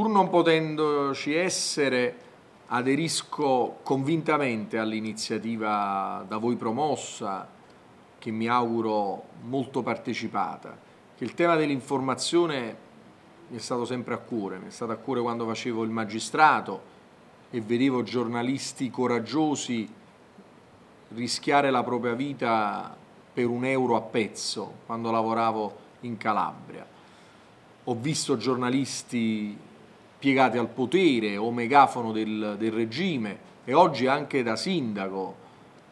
pur non potendoci essere, aderisco convintamente all'iniziativa da voi promossa, che mi auguro molto partecipata, che il tema dell'informazione mi è stato sempre a cuore, mi è stato a cuore quando facevo il magistrato e vedevo giornalisti coraggiosi rischiare la propria vita per un euro a pezzo quando lavoravo in Calabria. Ho visto giornalisti piegate al potere o megafono del, del regime e oggi anche da sindaco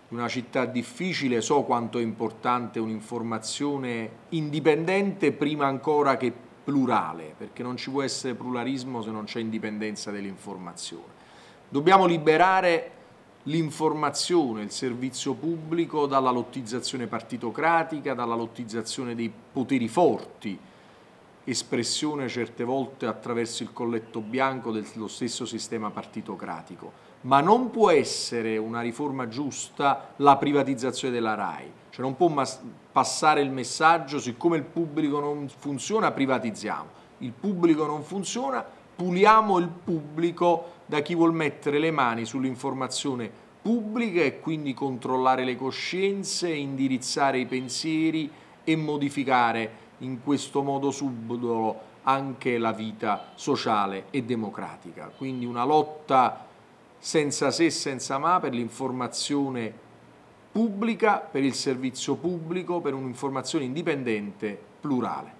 di una città difficile so quanto è importante un'informazione indipendente prima ancora che plurale, perché non ci può essere pluralismo se non c'è indipendenza dell'informazione. Dobbiamo liberare l'informazione, il servizio pubblico dalla lottizzazione partitocratica, dalla lottizzazione dei poteri forti, espressione certe volte attraverso il colletto bianco dello stesso sistema partitocratico. Ma non può essere una riforma giusta la privatizzazione della RAI, cioè non può passare il messaggio siccome il pubblico non funziona privatizziamo, il pubblico non funziona puliamo il pubblico da chi vuol mettere le mani sull'informazione pubblica e quindi controllare le coscienze, indirizzare i pensieri e modificare in questo modo subdolo anche la vita sociale e democratica. Quindi una lotta senza se, senza ma per l'informazione pubblica, per il servizio pubblico, per un'informazione indipendente, plurale.